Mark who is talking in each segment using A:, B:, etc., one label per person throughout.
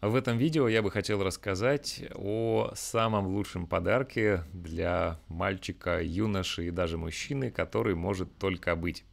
A: В этом видео я бы хотел рассказать о самом лучшем подарке для мальчика, юноши и даже мужчины, который может только быть.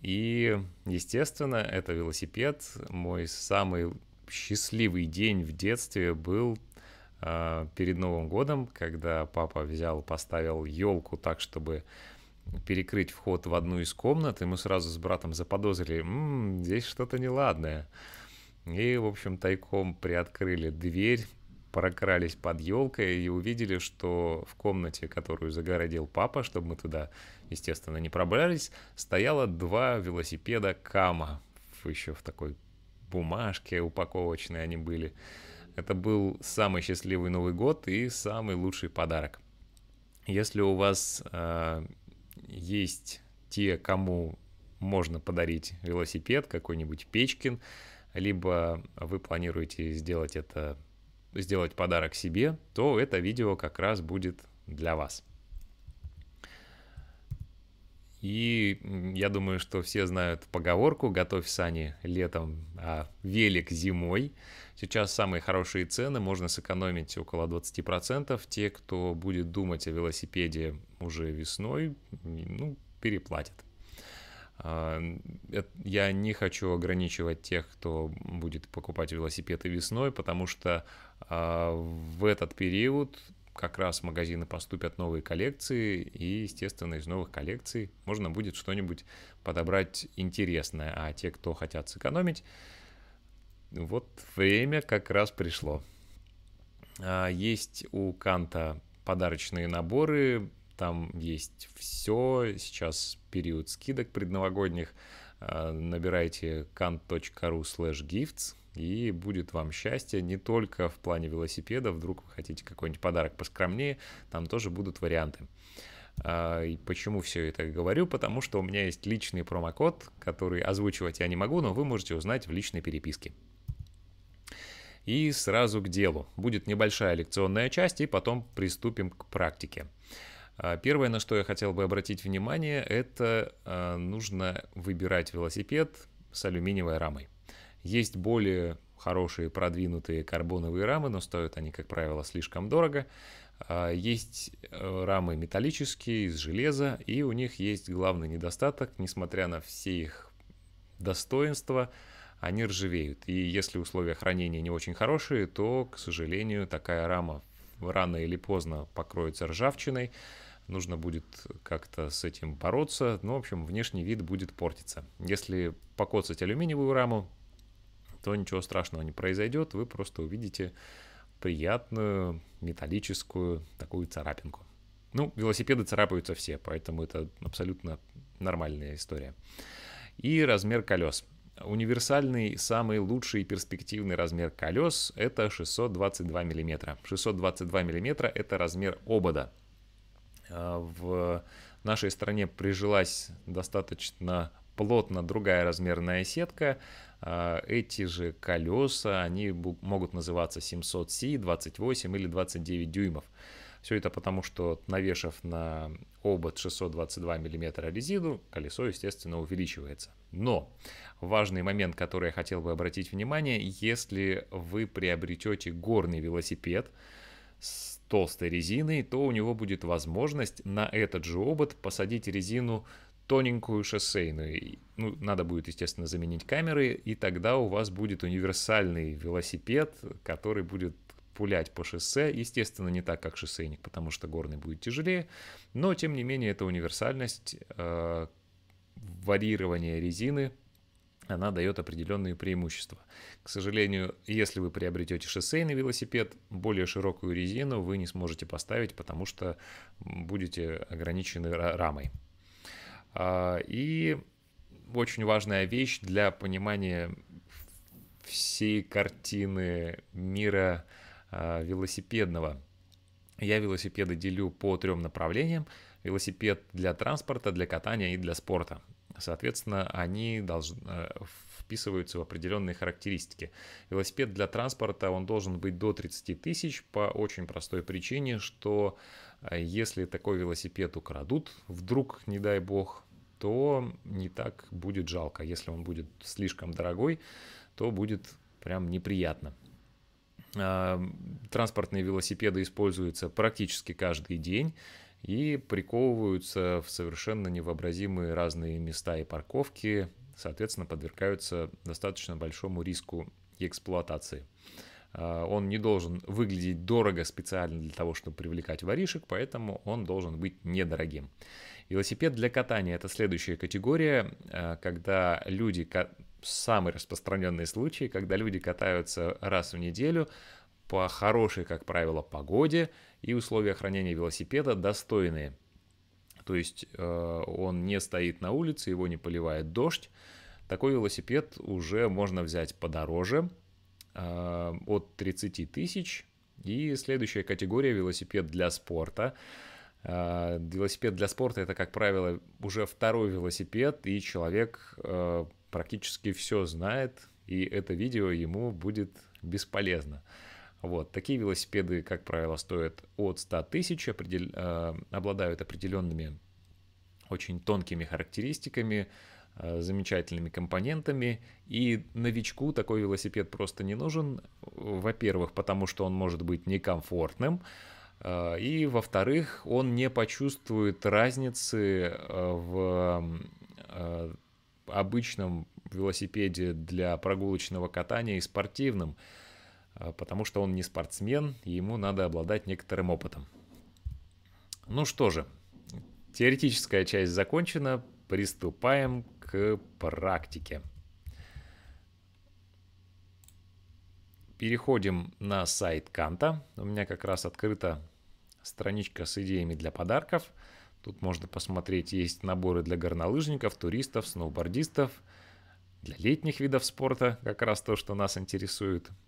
A: И, естественно, это велосипед. Мой самый счастливый день в детстве был э, перед Новым годом, когда папа взял, поставил елку так, чтобы перекрыть вход в одну из комнат, и мы сразу с братом заподозрили, «М -м, здесь что-то неладное. И, в общем, тайком приоткрыли дверь, прокрались под елкой и увидели, что в комнате, которую загородил папа, чтобы мы туда, естественно, не пробрались, стояло два велосипеда Кама. Еще в такой бумажке упаковочной они были. Это был самый счастливый Новый год и самый лучший подарок. Если у вас э, есть те, кому можно подарить велосипед, какой-нибудь Печкин, либо вы планируете сделать это, сделать подарок себе, то это видео как раз будет для вас. И я думаю, что все знают поговорку «Готовь сани летом, а велик зимой». Сейчас самые хорошие цены, можно сэкономить около 20%. Те, кто будет думать о велосипеде уже весной, ну, переплатят. А, я не хочу ограничивать тех, кто будет покупать велосипеды весной, потому что а, в этот период как раз в магазины поступят новые коллекции, и, естественно, из новых коллекций можно будет что-нибудь подобрать интересное. А те, кто хотят сэкономить, вот время как раз пришло. А, есть у Канта подарочные наборы там есть все. Сейчас период скидок предновогодних. А, набирайте kant.ru slash gifts, и будет вам счастье не только в плане велосипеда. Вдруг вы хотите какой-нибудь подарок поскромнее, там тоже будут варианты. А, и почему все это говорю? Потому что у меня есть личный промокод, который озвучивать я не могу, но вы можете узнать в личной переписке. И сразу к делу. Будет небольшая лекционная часть, и потом приступим к практике. А, первое, на что я хотел бы обратить внимание, это а, нужно выбирать велосипед с алюминиевой рамой. Есть более хорошие продвинутые карбоновые рамы, но стоят они, как правило, слишком дорого. А, есть э, рамы металлические, из железа, и у них есть главный недостаток, несмотря на все их достоинства, они ржавеют. И если условия хранения не очень хорошие, то, к сожалению, такая рама рано или поздно покроется ржавчиной, нужно будет как-то с этим бороться, но, ну, в общем, внешний вид будет портиться. Если покоцать алюминиевую раму, то ничего страшного не произойдет, вы просто увидите приятную металлическую такую царапинку. Ну, велосипеды царапаются все, поэтому это абсолютно нормальная история. И размер колес. Универсальный, самый лучший и перспективный размер колес – это 622 мм. 622 мм – это размер обода. А, в нашей стране прижилась достаточно плотно другая размерная сетка. А, эти же колеса, они могут называться 700C, 28 или 29 дюймов. Все это потому, что навешав на обод 622 мм резину, колесо, естественно, увеличивается. Но важный момент, который я хотел бы обратить внимание, если вы приобретете горный велосипед с толстой резиной, то у него будет возможность на этот же обод посадить резину тоненькую шоссейную. Ну, надо будет, естественно, заменить камеры, и тогда у вас будет универсальный велосипед, который будет пулять по шоссе, естественно, не так, как шоссейник, потому что горный будет тяжелее, но, тем не менее, это универсальность, э, варьирование резины она дает определенные преимущества. К сожалению, если вы приобретете шоссейный велосипед, более широкую резину вы не сможете поставить, потому что будете ограничены рамой. А, и очень важная вещь для понимания всей картины мира а, велосипедного. Я велосипеды делю по трем направлениям. Велосипед для транспорта, для катания и для спорта. Соответственно, они должны, э, вписываются в определенные характеристики. Велосипед для транспорта, он должен быть до 30 тысяч по очень простой причине, что э, если такой велосипед украдут, вдруг, не дай бог, то не так будет жалко. Если он будет слишком дорогой, то будет прям неприятно. Эм, транспортные велосипеды используются практически каждый день и приковываются в совершенно невообразимые разные места и парковки, соответственно, подвергаются достаточно большому риску эксплуатации. А, он не должен выглядеть дорого специально для того, чтобы привлекать воришек, поэтому он должен быть недорогим. Велосипед для катания – это следующая категория, а, когда люди, самый распространенный случай, когда люди катаются раз в неделю по хорошей, как правило, погоде – и условия хранения велосипеда достойные. То есть э, он не стоит на улице, его не поливает дождь. Такой велосипед уже можно взять подороже, э, от 30 тысяч. И следующая категория – велосипед для спорта. Э, велосипед для спорта – это, как правило, уже второй велосипед, и человек практически все знает, и это видео ему будет бесполезно. Вот. Такие велосипеды, как правило, стоят от 100 тысяч, определ... Э, обладают определенными очень тонкими характеристиками, э, замечательными компонентами. И новичку такой велосипед просто не нужен. Во-первых, потому что он может быть некомфортным. Э, и, во-вторых, он не почувствует разницы в обычном велосипеде для прогулочного катания и спортивном. А, потому что он не спортсмен, и ему надо обладать некоторым опытом. Ну что же, теоретическая часть закончена, приступаем к практике. Переходим на сайт Канта. У меня как раз открыта страничка с идеями для подарков. Тут можно посмотреть, есть наборы для горнолыжников, туристов, сноубордистов, для летних видов спорта, как раз то, что нас интересует –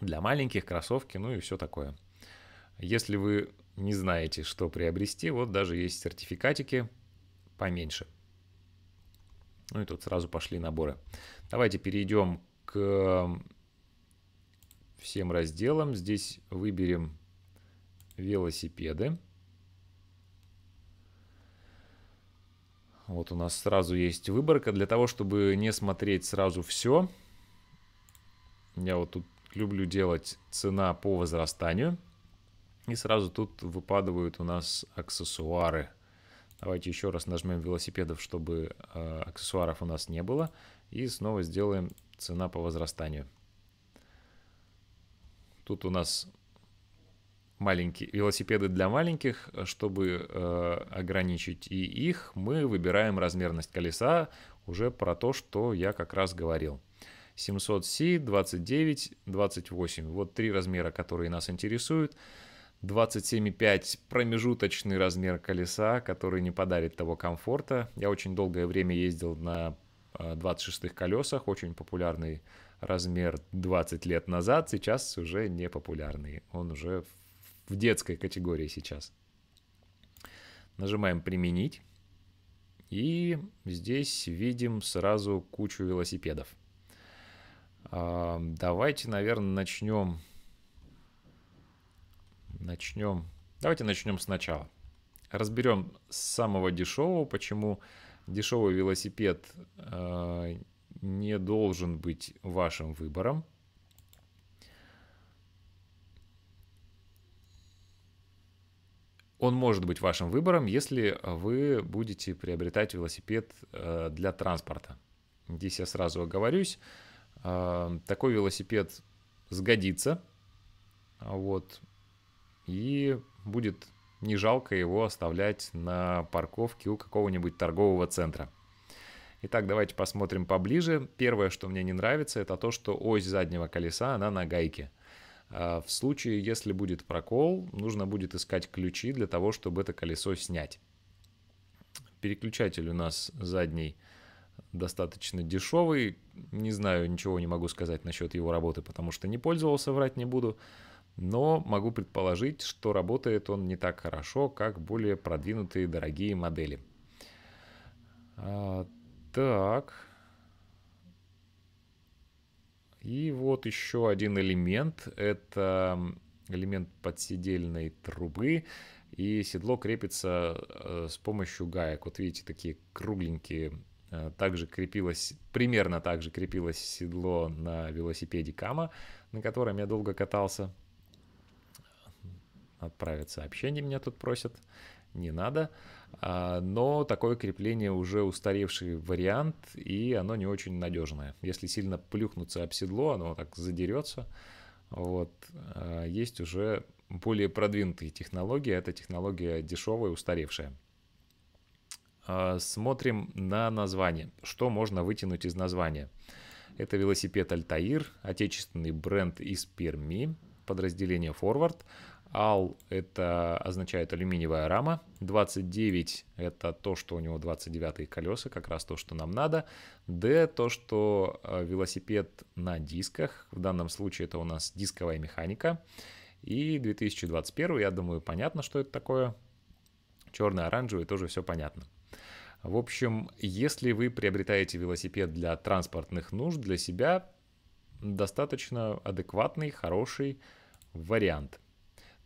A: для маленьких, кроссовки, ну и все такое. Если вы не знаете, что приобрести, вот даже есть сертификатики поменьше. Ну и тут сразу пошли наборы. Давайте перейдем к всем разделам. Здесь выберем велосипеды. Вот у нас сразу есть выборка. Для того, чтобы не смотреть сразу все, я вот тут люблю делать цена по возрастанию. И сразу тут выпадывают у нас аксессуары. Давайте еще раз нажмем велосипедов, чтобы э, аксессуаров у нас не было. И снова сделаем цена по возрастанию. Тут у нас маленькие велосипеды для маленьких, чтобы э, ограничить и их, мы выбираем размерность колеса уже про то, что я как раз говорил. 700C, 29, 28. Вот три размера, которые нас интересуют. 27,5 промежуточный размер колеса, который не подарит того комфорта. Я очень долгое время ездил на 26-х а, колесах, очень популярный размер 20 лет назад, сейчас уже не популярный, он уже в детской категории сейчас. Нажимаем «Применить», и здесь видим сразу кучу велосипедов – Давайте, наверное, начнем. Начнем. Давайте начнем сначала. Разберем с самого дешевого, почему дешевый велосипед а, не должен быть вашим выбором. Он может быть вашим выбором, если вы будете приобретать велосипед э, для транспорта. Здесь я сразу оговорюсь. Эм, такой велосипед сгодится. Вот. И будет не жалко его оставлять на парковке у какого-нибудь торгового центра. Итак, давайте посмотрим поближе. Первое, что мне не нравится, это то, что ось заднего колеса, она на гайке. Э, в случае, если будет прокол, нужно будет искать ключи для того, чтобы это колесо снять. Переключатель у нас задний достаточно дешевый. Не знаю, ничего не могу сказать насчет его работы, потому что не пользовался, врать не буду. Но могу предположить, что работает он не так хорошо, как более продвинутые дорогие модели. А, так. И вот еще один элемент. Это элемент подседельной трубы. И седло крепится э, с помощью гаек. Вот видите, такие кругленькие Э, также крепилось, примерно так же крепилось седло на велосипеде Кама, на котором я долго катался. Отправят сообщение, меня тут просят. Не надо. А, но такое крепление уже устаревший вариант, и оно не очень надежное. Если сильно плюхнуться об седло, оно так задерется. Вот. А, есть уже более продвинутые технологии. Это технология дешевая, устаревшая. А, смотрим на название. Что можно вытянуть из названия? Это велосипед Альтаир, отечественный бренд из Перми, подразделение Forward. Ал – это означает алюминиевая рама. 29 – это то, что у него 29 колеса, как раз то, что нам надо. Д – то, что а, велосипед на дисках. В данном случае это у нас дисковая механика. И 2021, я думаю, понятно, что это такое. Черный, оранжевый, тоже все понятно. В общем, если вы приобретаете велосипед для транспортных нужд, для себя достаточно адекватный, хороший вариант.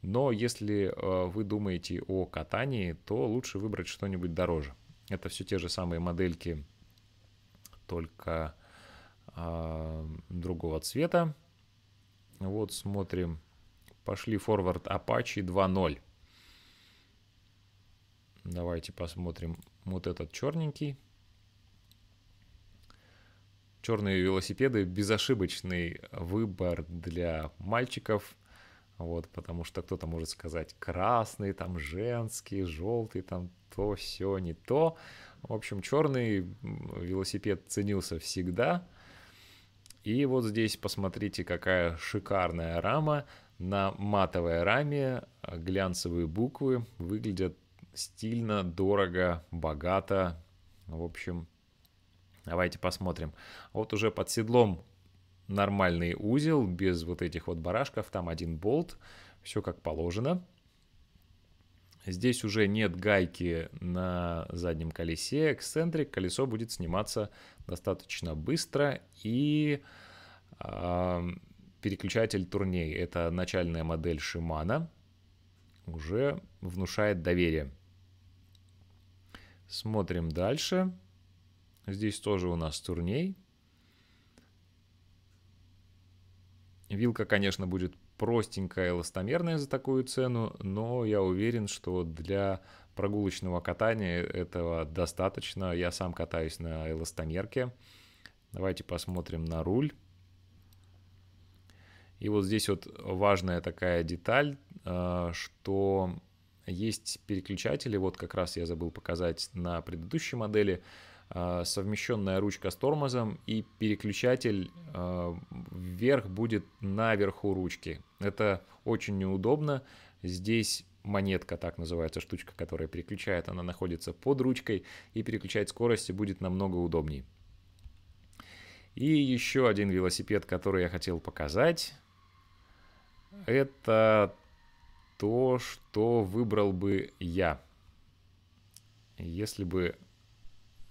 A: Но если э, вы думаете о катании, то лучше выбрать что-нибудь дороже. Это все те же самые модельки, только э, другого цвета. Вот смотрим. Пошли форвард Apache 2.0. Давайте посмотрим вот этот черненький. Черные велосипеды – безошибочный выбор для мальчиков. Вот, потому что кто-то может сказать красный, там женский, желтый, там то, все, не то. В общем, черный велосипед ценился всегда. И вот здесь посмотрите, какая шикарная рама. На матовой раме глянцевые буквы выглядят стильно, дорого, богато. В общем, давайте посмотрим. Вот уже под седлом нормальный узел, без вот этих вот барашков. Там один болт, все как положено. Здесь уже нет гайки на заднем колесе. Эксцентрик, колесо будет сниматься достаточно быстро. И э, переключатель турней, это начальная модель Шимана, уже внушает доверие. Смотрим дальше. Здесь тоже у нас турней. Вилка, конечно, будет простенькая, эластомерная за такую цену, но я уверен, что для прогулочного катания этого достаточно. Я сам катаюсь на эластомерке. Давайте посмотрим на руль. И вот здесь вот важная такая деталь, э, что есть переключатели, вот как раз я забыл показать на предыдущей модели, а, совмещенная ручка с тормозом и переключатель а, вверх будет наверху ручки. Это очень неудобно. Здесь монетка, так называется штучка, которая переключает, она находится под ручкой и переключать скорости будет намного удобней. И еще один велосипед, который я хотел показать. Это то, что выбрал бы я, если бы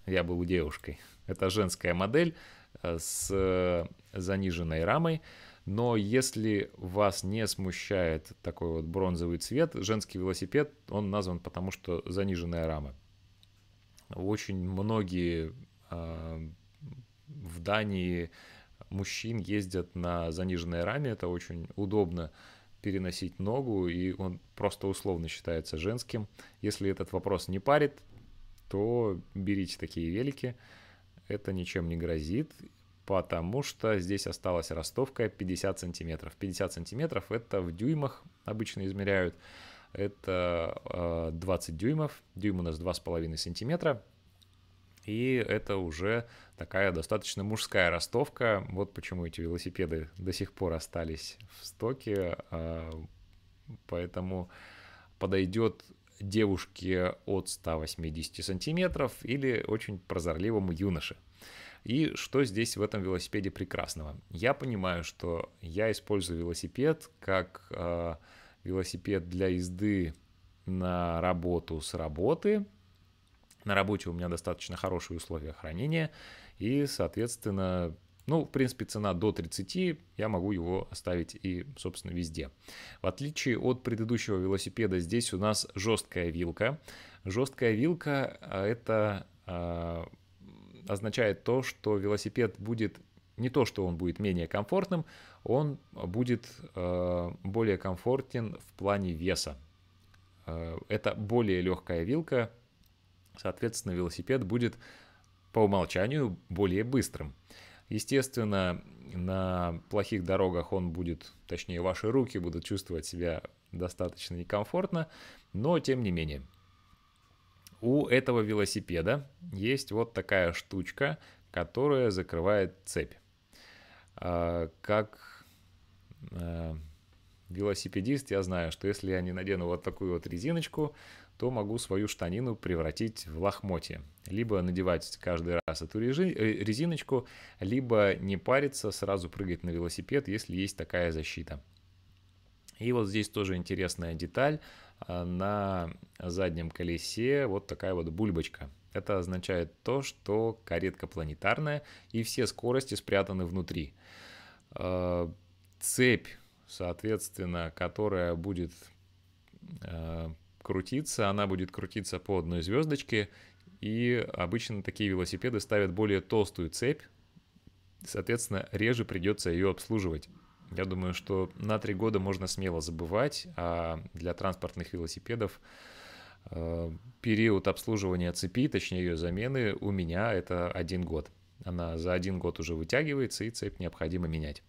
A: я был девушкой. Это женская модель э, с э, заниженной рамой. Но если вас не смущает такой вот бронзовый цвет, женский велосипед, он назван потому, что заниженная рама. Очень многие э, в Дании мужчин ездят на заниженной раме, это очень удобно переносить ногу, и он просто условно считается женским. Если этот вопрос не парит, то берите такие велики, это ничем не грозит, потому что здесь осталась ростовка 50 сантиметров. 50 сантиметров это в дюймах обычно измеряют, это 20 э, дюймов, дюйм у нас 2,5 сантиметра, и это уже такая достаточно мужская ростовка. Вот почему эти велосипеды до сих пор остались в стоке. А, поэтому подойдет девушке от 180 сантиметров или очень прозорливому юноше. И что здесь в этом велосипеде прекрасного? Я понимаю, что я использую велосипед как а, велосипед для езды на работу с работы, на работе у меня достаточно хорошие условия хранения, и, соответственно, ну, в принципе, цена до 30, я могу его оставить и, собственно, везде. В отличие от предыдущего велосипеда, здесь у нас жесткая вилка. Жесткая вилка а, – это э, означает то, что велосипед будет не то, что он будет менее комфортным, он будет э, более комфортен в плане веса. Э, это более легкая вилка, Соответственно, велосипед будет по умолчанию более быстрым. Естественно, на плохих дорогах он будет, точнее, ваши руки будут чувствовать себя достаточно некомфортно, но тем не менее. У этого велосипеда есть вот такая штучка, которая закрывает цепь. А, как э, велосипедист я знаю, что если я не надену вот такую вот резиночку, то могу свою штанину превратить в лохмотье. Либо надевать каждый раз эту э, резиночку, либо не париться, сразу прыгать на велосипед, если есть такая защита. И вот здесь тоже интересная деталь. А, на заднем колесе вот такая вот бульбочка. Это означает то, что каретка планетарная и все скорости спрятаны внутри. А, цепь, соответственно, которая будет а, крутиться, она будет крутиться по одной звездочке, и обычно такие велосипеды ставят более толстую цепь, соответственно, реже придется ее обслуживать. Я думаю, что на три года можно смело забывать, а для транспортных велосипедов э, период обслуживания цепи, точнее ее замены, у меня это один год. Она за один год уже вытягивается, и цепь необходимо менять.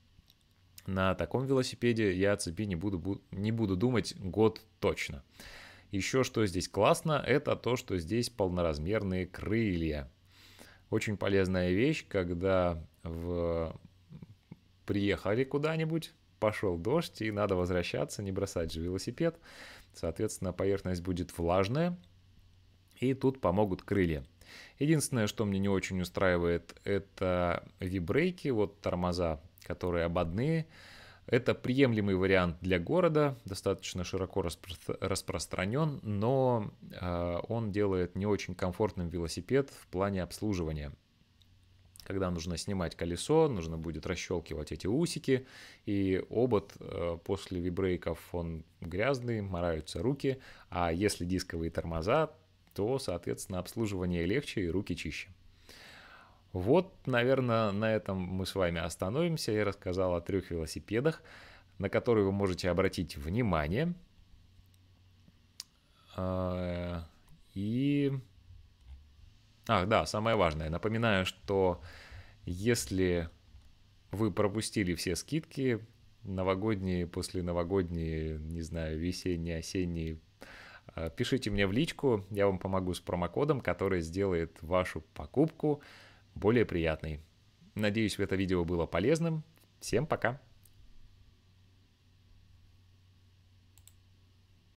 A: На таком велосипеде я о цепи не буду, не буду думать год точно. Еще что здесь классно, это то, что здесь полноразмерные крылья. Очень полезная вещь, когда в... приехали куда-нибудь, пошел дождь, и надо возвращаться, не бросать же велосипед. Соответственно, поверхность будет влажная, и тут помогут крылья. Единственное, что мне не очень устраивает, это вибрейки, вот тормоза, которые ободные, это приемлемый вариант для города, достаточно широко распро- распространен, но э, он делает не очень комфортным велосипед в плане обслуживания. Когда нужно снимать колесо, нужно будет расщелкивать эти усики, и обод э, после вибрейков он грязный, мораются руки, а если дисковые тормоза, то, соответственно, обслуживание легче и руки чище. Вот, наверное, на этом мы с вами остановимся. Я рассказал о трех велосипедах, на которые вы можете обратить внимание. А, и... Ах, да, самое важное. Напоминаю, что если вы пропустили все скидки, новогодние, после новогодние, не знаю, весенние, осенние, а, пишите мне в личку, я вам помогу с промокодом, который сделает вашу покупку более приятной. Надеюсь, это видео было полезным. Всем пока!